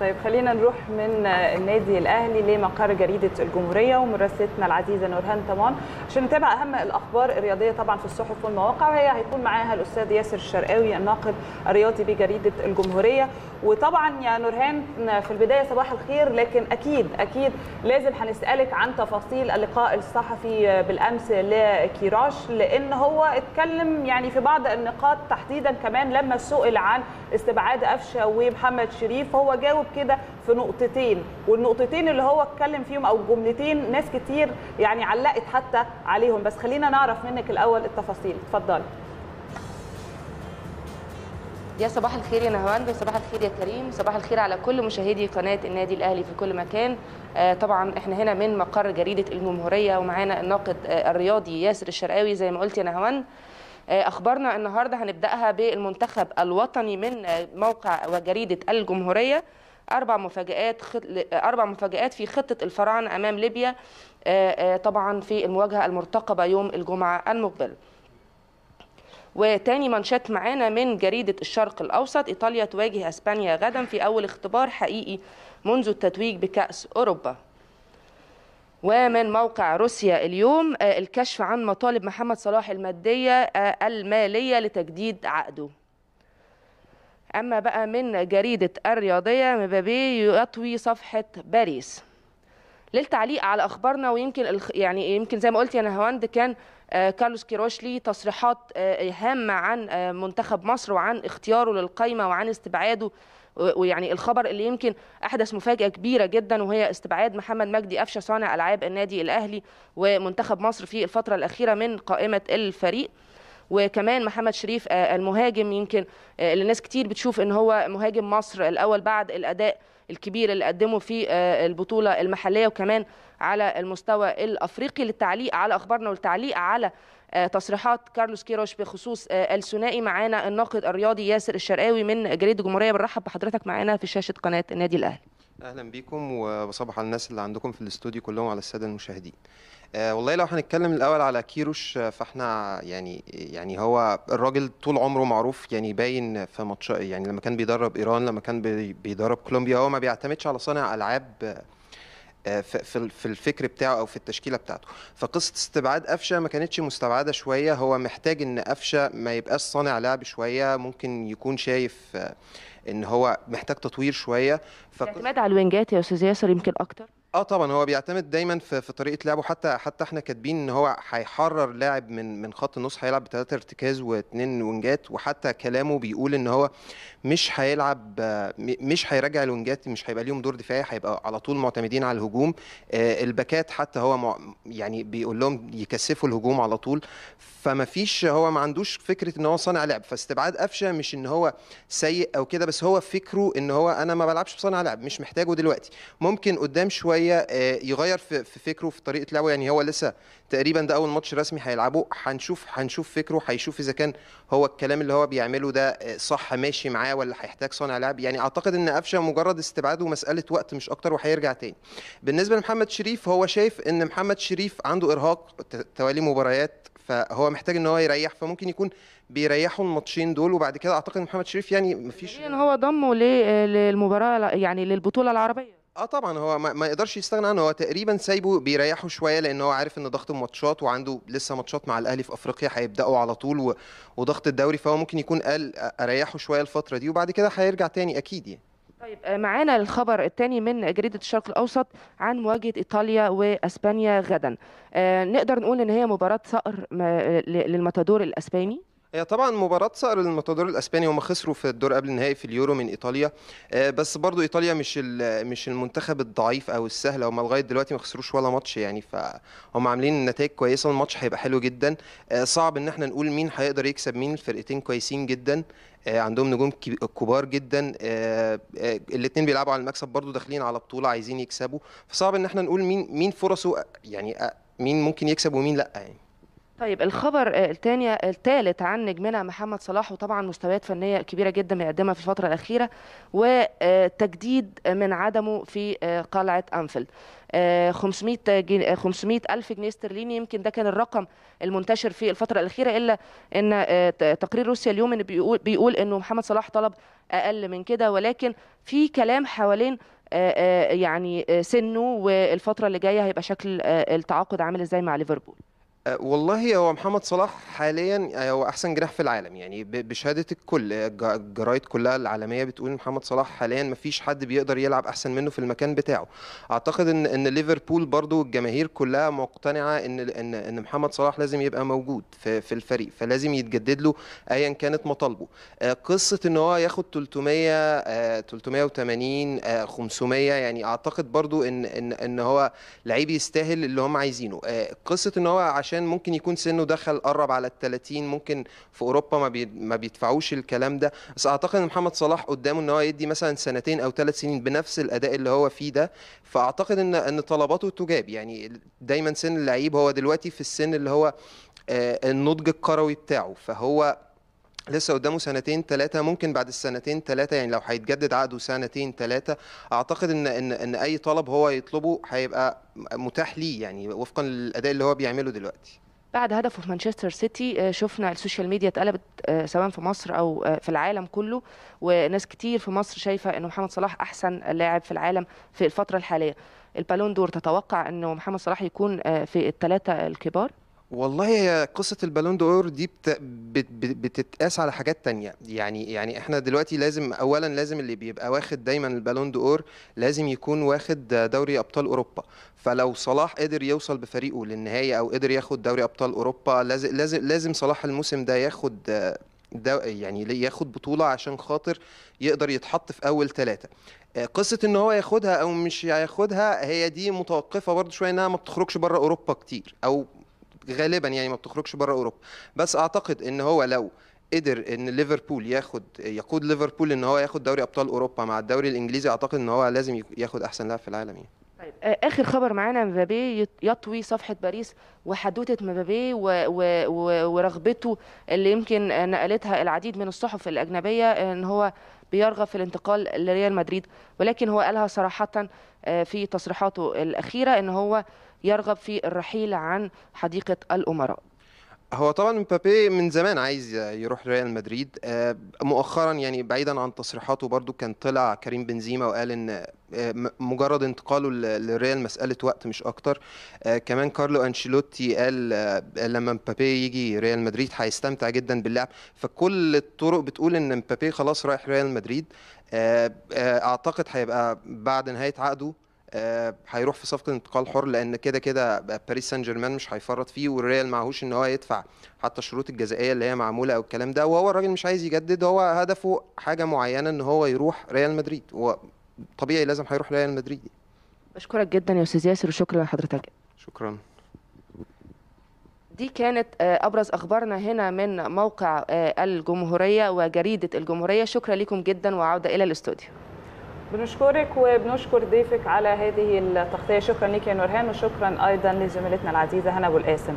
طيب خلينا نروح من النادي الاهلي لمقر جريده الجمهوريه ومراسلتنا العزيزه نورهان طمان عشان نتابع اهم الاخبار الرياضيه طبعا في الصحف والمواقع وهي هيكون معاها الاستاذ ياسر الشرقاوي الناقد الرياضي بجريده الجمهوريه وطبعا يا نورهان في البدايه صباح الخير لكن اكيد اكيد لازم هنسالك عن تفاصيل اللقاء الصحفي بالامس لكيراش لان هو اتكلم يعني في بعض النقاط تحديدا كمان لما سئل عن استبعاد قفشه ومحمد شريف هو جاوب كده في نقطتين والنقطتين اللي هو اتكلم فيهم او الجملتين ناس كتير يعني علقت حتى عليهم بس خلينا نعرف منك الاول التفاصيل اتفضلي يا صباح الخير يا نهاوند صباح الخير يا كريم صباح الخير على كل مشاهدي قناة النادي الأهلي في كل مكان آه، طبعا احنا هنا من مقر جريدة الجمهورية ومعانا الناقد آه، الرياضي ياسر الشرقاوي زي ما قلت يا نهاوند آه، اخبارنا النهارده هنبداها بالمنتخب الوطني من موقع وجريده الجمهوريه أربع مفاجآت خط... أربع مفاجآت في خطة الفراعنة أمام ليبيا طبعا في المواجهة المرتقبة يوم الجمعة المقبل وتاني منشات معانا من جريدة الشرق الأوسط إيطاليا تواجه أسبانيا غدا في أول اختبار حقيقي منذ التتويج بكأس أوروبا ومن موقع روسيا اليوم الكشف عن مطالب محمد صلاح المادية المالية لتجديد عقده أما بقى من جريدة الرياضية مبابي يطوي صفحة باريس للتعليق على أخبارنا ويمكن يعني يمكن زي ما قلت أنا هواند كان آه، كارلوس كيروش لي تصريحات آه، هامة عن آه، منتخب مصر وعن اختياره للقايمة وعن استبعاده ويعني الخبر اللي يمكن احدث مفاجاه كبيره جدا وهي استبعاد محمد مجدي قفشه صانع العاب النادي الاهلي ومنتخب مصر في الفتره الاخيره من قائمه الفريق وكمان محمد شريف آه، المهاجم يمكن آه، اللي ناس كتير بتشوف ان هو مهاجم مصر الاول بعد الاداء الكبير اللي قدمه في آه، البطوله المحليه وكمان على المستوى الافريقي للتعليق على اخبارنا والتعليق على تصريحات كارلوس كيروش بخصوص الثنائي معانا الناقد الرياضي ياسر الشرقاوي من جريده الجمهوريه بنرحب بحضرتك معانا في شاشه قناه النادي الاهلي اهلا بيكم وصباح على الناس اللي عندكم في الاستوديو كلهم على الساده المشاهدين أه والله لو هنتكلم الاول على كيروش آه، فاحنا يعني يعني هو الراجل طول عمره معروف يعني باين في ماتش يعني لما كان بيدرب ايران لما كان بيدرب كولومبيا هو ما بيعتمدش على صانع العاب آه، آه، في في الفكر بتاعه او في التشكيله بتاعته فقصه استبعاد قفشه ما كانتش مستبعده شويه هو محتاج ان قفشه ما يبقاش صانع لعب شويه ممكن يكون شايف آه، ان هو محتاج تطوير شويه فاعتماد على الوينجات يا استاذ ياسر يمكن اكتر اه طبعا هو بيعتمد دايما في, في طريقه لعبه حتى حتى احنا كاتبين ان هو هيحرر لاعب من من خط النص هيلعب بثلاثه ارتكاز واثنين وينجات وحتى كلامه بيقول ان هو مش هيلعب مش هيراجع الونجات مش هيبقى ليهم دور دفاعي هيبقى على طول معتمدين على الهجوم آه، الباكات حتى هو يعني بيقول لهم يكثفوا الهجوم على طول فما فيش هو ما عندوش فكره ان هو صانع لعب فاستبعاد قفشه مش ان هو سيء او كده بس هو فكره ان هو انا ما بلعبش بصانع لعب مش محتاجه دلوقتي ممكن قدام شويه شويه آه، يغير في فكره في طريقه لعبه يعني هو لسه تقريبا ده اول ماتش رسمي هيلعبه هنشوف هنشوف فكره هيشوف اذا كان هو الكلام اللي هو بيعمله ده آه، صح ماشي معاه ولا هيحتاج صانع لعب يعني اعتقد ان قفشه مجرد استبعاده مساله وقت مش اكتر وهيرجع تاني بالنسبه لمحمد شريف هو شايف ان محمد شريف عنده ارهاق توالي مباريات فهو محتاج ان هو يريح فممكن يكون بيريحوا الماتشين دول وبعد كده اعتقد محمد شريف يعني مفيش يعني هو ضمه للمباراه يعني للبطوله العربيه اه طبعا هو ما, ما يقدرش يستغنى عنه هو تقريبا سايبه بيريحه شويه لان هو عارف ان ضغط الماتشات وعنده لسه ماتشات مع الاهلي في افريقيا هيبداوا على طول و... وضغط الدوري فهو ممكن يكون قال اريحه شويه الفتره دي وبعد كده هيرجع تاني اكيد يعني طيب آه، معانا الخبر الثاني من جريدة الشرق الأوسط عن مواجهة إيطاليا وأسبانيا غدا آه، نقدر نقول إن هي مباراة صقر آه، للماتادور الأسباني هي طبعا مباراة صقر المطادور الاسباني هم خسروا في الدور قبل النهائي في اليورو من ايطاليا آه، بس برضو ايطاليا مش مش المنتخب الضعيف او السهل هم لغايه دلوقتي ما خسروش ولا ماتش يعني فهم عاملين نتائج كويسه الماتش هيبقى حلو جدا آه، صعب ان احنا نقول مين هيقدر يكسب مين الفرقتين كويسين جدا آه، عندهم نجوم كبار جدا الاثنين بيلعبوا على المكسب برضو داخلين على بطوله عايزين يكسبوا فصعب ان احنا نقول مين مين فرصه يعني مين ممكن يكسب ومين لا يعني طيب الخبر آه، الثاني الثالث آه، عن نجمنا محمد صلاح وطبعا مستويات فنيه كبيره جدا بيقدمها في الفتره الاخيره وتجديد آه، من عدمه في قلعه انفيلد 500 جنيه 500 الف جنيه استرليني يمكن ده كان الرقم المنتشر في الفتره الاخيره الا ان تقرير روسيا اليوم إن بيقول بيقول انه محمد صلاح طلب اقل من كده ولكن في كلام حوالين يعني سنه والفتره اللي جايه هيبقى شكل التعاقد عامل ازاي مع ليفربول أه، والله هو محمد صلاح حاليا أه، هو احسن جناح في العالم يعني بشهاده الكل أه، الجرايد كلها العالميه بتقول محمد صلاح حاليا ما فيش حد بيقدر يلعب احسن منه في المكان بتاعه اعتقد ان ان ليفربول برضو الجماهير كلها مقتنعه ان ان ان محمد صلاح لازم يبقى موجود في, في الفريق فلازم يتجدد له ايا كانت مطالبه قصه ان هو ياخد 300 380 500 يعني اعتقد برضو ان ان ان هو لعيب يستاهل اللي هم عايزينه قصه ان هو عشان ممكن يكون سنه دخل قرب على ال 30 ممكن في اوروبا ما, بي... ما بيدفعوش الكلام ده بس اعتقد ان محمد صلاح قدامه ان هو يدي مثلا سنتين او ثلاث سنين بنفس الاداء اللي هو فيه ده فاعتقد ان ان طلباته تجاب يعني دايما سن اللعيب هو دلوقتي في السن اللي هو آه، النضج الكروي بتاعه فهو لسه قدامه سنتين ثلاثة ممكن بعد السنتين ثلاثة يعني لو هيتجدد عقده سنتين ثلاثة أعتقد إن إن إن أي طلب هو يطلبه هيبقى متاح ليه يعني وفقا للأداء اللي هو بيعمله دلوقتي. بعد هدفه في مانشستر سيتي آه، شفنا السوشيال ميديا اتقلبت آه، سواء في مصر او آه، في العالم كله وناس كتير في مصر شايفه ان محمد صلاح احسن لاعب في العالم في الفتره الحاليه البالون دور تتوقع انه محمد صلاح يكون في الثلاثه الكبار والله هي قصة البالون دور دي بت... بت... بتتقاس على حاجات تانية يعني يعني احنا دلوقتي لازم اولا لازم اللي بيبقى واخد دايما البالون دور لازم يكون واخد دوري ابطال اوروبا فلو صلاح قدر يوصل بفريقه للنهاية او قدر ياخد دوري ابطال اوروبا لازم لازم لازم صلاح الموسم ده ياخد ده يعني ياخد بطولة عشان خاطر يقدر يتحط في أول ثلاثة آه، قصة إن هو ياخدها أو مش هياخدها هي دي متوقفة برضه شوية إنها ما بتخرجش بره أوروبا كتير أو غالبا يعني ما بتخرجش بره اوروبا بس اعتقد ان هو لو قدر ان ليفربول ياخد يقود ليفربول ان هو ياخد دوري ابطال اوروبا مع الدوري الانجليزي اعتقد ان هو لازم ياخد احسن لاعب في العالم يعني طيب آه، اخر خبر معانا مبابي يطوي صفحه باريس وحدوته مبابي و... و... و... ورغبته اللي يمكن نقلتها العديد من الصحف الاجنبيه ان هو بيرغب في الانتقال لريال مدريد ولكن هو قالها صراحه آه، في تصريحاته الاخيره ان هو يرغب في الرحيل عن حديقة الأمراء هو طبعا مبابي من زمان عايز يروح ريال مدريد آه، مؤخرا يعني بعيدا عن تصريحاته برضو كان طلع كريم بنزيما وقال ان آه، مجرد انتقاله للريال مساله وقت مش اكتر آه، كمان كارلو انشيلوتي قال لما مبابي يجي ريال مدريد هيستمتع جدا باللعب فكل الطرق بتقول ان مبابي خلاص رايح ريال مدريد اعتقد هيبقى بعد نهايه عقده آه، هيروح في صفقه انتقال حر لان كده كده باريس سان جيرمان مش هيفرط فيه والريال معهوش ان هو يدفع حتى الشروط الجزائيه اللي هي معموله او الكلام ده وهو الراجل مش عايز يجدد هو هدفه حاجه معينه ان هو يروح ريال مدريد هو طبيعي لازم هيروح ريال مدريد بشكرك جدا يا استاذ ياسر وشكرا لحضرتك شكرا دي كانت آه، ابرز اخبارنا هنا من موقع آه، الجمهوريه وجريده الجمهوريه شكرا لكم جدا وعوده الى الاستوديو بنشكرك وبنشكر ضيفك على هذه التغطية شكرا لك يا نورهان وشكرا أيضا لزميلتنا العزيزة هنا أبو القاسم